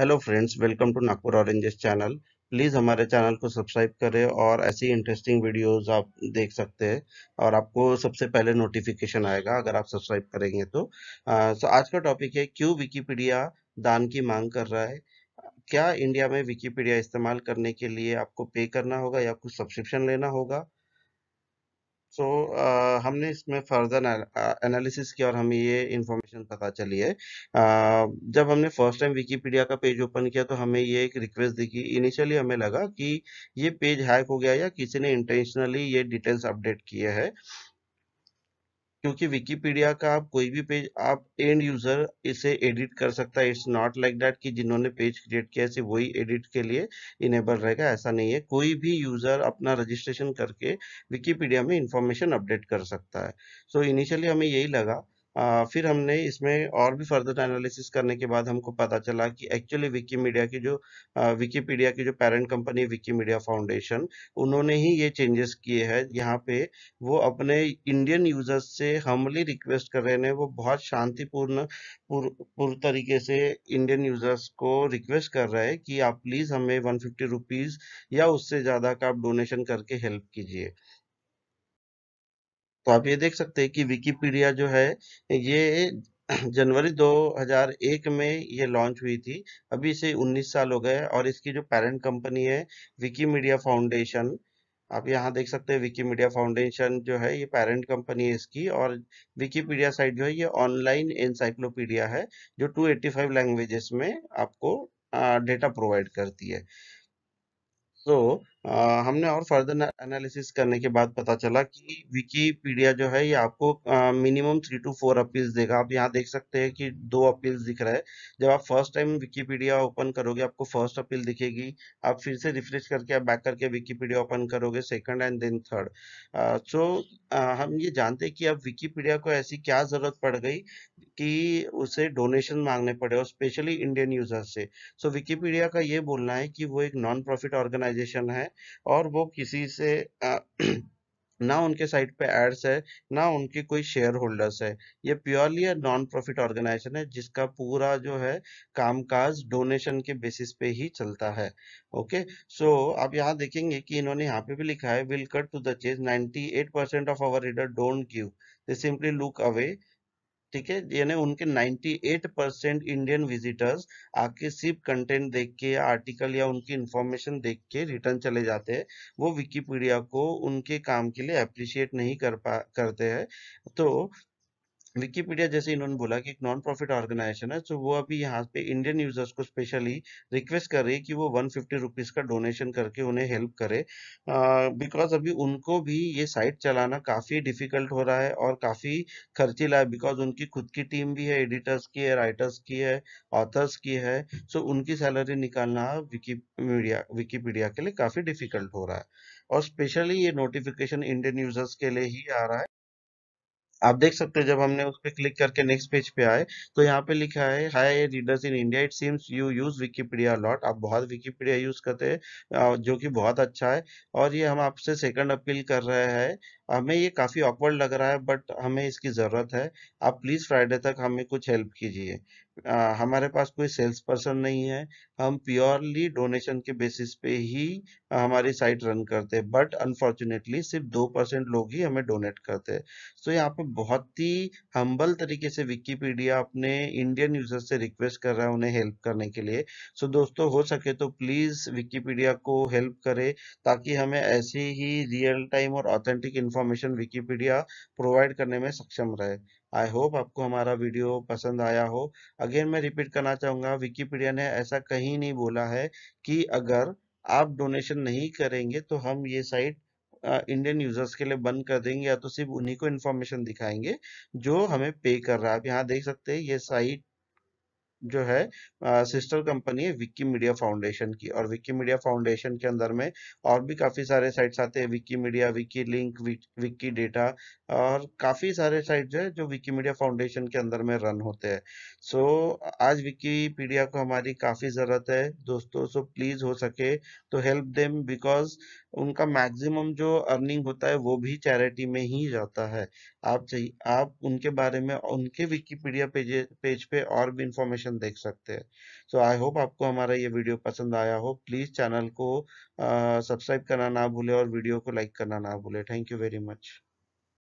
hello friends welcome to Nagpur oranges channel please हमारे channel को subscribe करें और ऐसी इंटरेस्टिंग वीडियोस आप देख सकते हैं और आपको सबसे पहले नोटिफिकेशन आएगा अगर आप सब्सक्राइब करेंगे तो सो आज का टॉपिक है क्यों विकीपीडिया दान की मांग कर रहा है क्या इंडिया में विकीपीडिया इस्तेमाल करने के लिए आपको पे करना होगा या कुछ सब्सक्रिप्शन लेना होगा सो so, uh, हमने इसमें फर्दर एनालिसिस किया और हमें ये इन्फॉर्मेशन पता चली है uh, जब हमने फर्स्ट टाइम विकीपीडिया का पेज ओपन किया तो हमें ये एक रिक्वेस्ट दिखी इनिशियली हमें लगा कि ये पेज हैक हो गया या किसी ने इंटेंशनली ये डिटेल्स अपडेट किए हैं क्योंकि विकीपीडिया का आप कोई भी पेज आप एंड यूज़र इसे एडिट कर सकता है इट्स नॉट लाइक दैट कि जिन्होंने पेज क्रिएट किया है वही एडिट के लिए इनेबल रहेगा ऐसा नहीं है कोई भी यूज़र अपना रजिस्ट्रेशन करके विकीपीडिया में इंफॉर्मेशन अपडेट कर सकता है सो so, इनिशियली हमें यही लगा फिर हमने इसमें और भी फर्दर एनालिसिस करने के बाद हमको पता चला कि एक्चुअली विकीमीडिया की जो विकीपीडिया की जो पेरेंट कंपनी विकीमीडिया फाउंडेशन उन्होंने ही ये चेंजेस किए हैं यहाँ पे वो अपने इंडियन यूजर्स से हमली रिक्वेस्ट कर रहे हैं वो बहुत शांतिपूर्ण पूर्व पूर तरीके से इंडियन यूजर्स को रिक्वेस्ट कर रहे हैं कि आप प्लीज़ हमें वन फिफ्टी रुपीज़ या उससे ज़्यादा का आप डोनेशन करके हेल्प कीजिए तो आप ये देख सकते हैं कि विकीपीडिया जो है ये जनवरी 2001 में ये लॉन्च हुई थी अभी से 19 साल हो गए और इसकी जो पेरेंट कंपनी है विकीमीडिया फाउंडेशन आप यहाँ देख सकते हैं विकी मीडिया फाउंडेशन जो है ये पेरेंट कंपनी है इसकी और विकीपीडिया साइट जो है ये ऑनलाइन एनसाइक्लोपीडिया है जो 285 लैंग्वेजेस में आपको डेटा प्रोवाइड करती है तो हमने और फर्दर एनालिसिस करने के बाद पता चला कि विकीपीडिया जो है ये आपको minimum three two four appeals देगा आप यहाँ देख सकते हैं कि दो अपील्स दिख रहा है जब आप फर्स्ट टाइम विकीपीडिया ओपन करोगे आपको फर्स्ट अपील दिखेगी आप फिर से रिफ्रेश करके आप बैक करके विकीपीडिया ओपन करोगे second and then third so हम ये जानते हैं कि अब विकीपीडिया को ऐसी क्या जरूरत पड़ गई कि उसे डोनेशन मांगने पड़े और स्पेशली इंडियन यूजर्स से सो so, विकीपीडिया का ये बोलना है कि वो एक नॉन प्रॉफिट ऑर्गेनाइजेशन है है और वो किसी से आ, ना उनके साइट पे एड्स है ना उनके कोई शेयर होल्डर्स है ये प्योरली नॉन प्रॉफिट ऑर्गेनाइजेशन है जिसका पूरा जो है कामकाज डोनेशन के बेसिस पे ही चलता है ओके सो so, आप यहाँ देखेंगे कि इन्होंने यहाँ पे भी लिखा है will cut to the chase 98% of our reader don't give they simply look away ठीक है यानी उनके 98 परसेंट इंडियन विजिटर्स आके सिर्फ कंटेंट देख के आर्टिकल या उनकी इंफॉर्मेशन देख के रिटर्न चले जाते हैं वो विकीपीडिया को उनके काम के लिए अप्रिशिएट नहीं कर पा करते हैं तो विकीपीडिया जैसे इन्होंने बोला कि एक नॉन प्रॉफिट ऑर्गेनाइजेशन है तो वो अभी यहाँ पे इंडियन यूजर्स को स्पेशली रिक्वेस्ट कर रही है कि वो वन फिफ्टी रुपीज का डोनेशन करके उन्हें हेल्प करे बिकॉज अभी उनको भी ये साइट चलाना काफी डिफिकल्ट हो रहा है और काफी खर्चीला है बिकॉज उनकी खुद की टीम भी है एडिटर्स की है राइटर्स की है ऑथर्स की है सो उनकी सैलरी निकालना विकीपीडिया विकीपीडिया के लिए काफी डिफिकल्ट हो रहा है और स्पेशली ये नोटिफिकेशन इंडियन यूजर्स के लिए ही आ रहा है आप देख सकते हो जब हमने उस पर क्लिक करके नेक्स्ट पेज पे आए तो यहाँ पे लिखा है hi readers in India it seems you use Wikipedia lot आप बहुत विकीपीडिया यूज करते हैं जो कि बहुत अच्छा है और ये हम आपसे सेकंड अपील कर रहे हैं हमें ये काफ़ी ऑकवर्ड लग रहा है बट हमें इसकी ज़रूरत है आप प्लीज़ फ्राइडे तक हमें कुछ हेल्प कीजिए हमारे पास कोई सेल्स पर्सन नहीं है हम प्योरली डोनेशन के बेसिस पे ही हमारी साइट रन करते हैं बट अनफॉर्चुनेटली सिर्फ दो परसेंट लोग ही हमें डोनेट करते हैं तो यहाँ पे बहुत ही हम्बल तरीके से विकीपीडिया अपने इंडियन यूजर्स से रिक्वेस्ट कर रहा है उन्हें हेल्प करने के लिए सो so, दोस्तों हो सके तो प्लीज़ विकीपीडिया को हेल्प करें ताकि हमें ऐसे ही रियल टाइम और ऑथेंटिक इन्फॉर्मेशन विकीपीडिया प्रोवाइड करने में सक्षम रहे आई होप आपको हमारा वीडियो पसंद आया हो अगेन मैं रिपीट करना चाहूँगा विकीपीडिया ने ऐसा कहीं नहीं बोला है कि अगर आप डोनेशन नहीं करेंगे तो हम ये साइट इंडियन यूजर्स के लिए बंद कर देंगे या तो सिर्फ उन्हीं को इन्फॉर्मेशन दिखाएंगे जो हमें पे कर रहा है आप यहाँ देख सकते हैं ये साइट जो है सिस्टर कंपनी है विक्की मीडिया फाउंडेशन की और विक्की मीडिया फाउंडेशन के अंदर में और भी काफ़ी सारे साइट्स आते हैं Wikimedia Wikilink Wikidata और काफ़ी सारे साइट जो है जो विक्की मीडिया फाउंडेशन के अंदर में रन होते हैं सो so, आज विकीपीडिया को हमारी काफ़ी ज़रूरत है दोस्तों सो so प्लीज़ हो सके तो हेल्प देम बिकॉज उनका मैक्सिमम जो अर्निंग होता है वो भी चैरिटी में ही जाता है आप चाहिए आप उनके बारे में उनके विकीपीडिया पेज पेज पे और भी इंफॉर्मेशन देख सकते हैं सो आई होप आपको हमारा ये वीडियो पसंद आया हो प्लीज़ चैनल को सब्सक्राइब करना ना भूले और वीडियो को लाइक करना ना भूले थैंक यू वेरी मच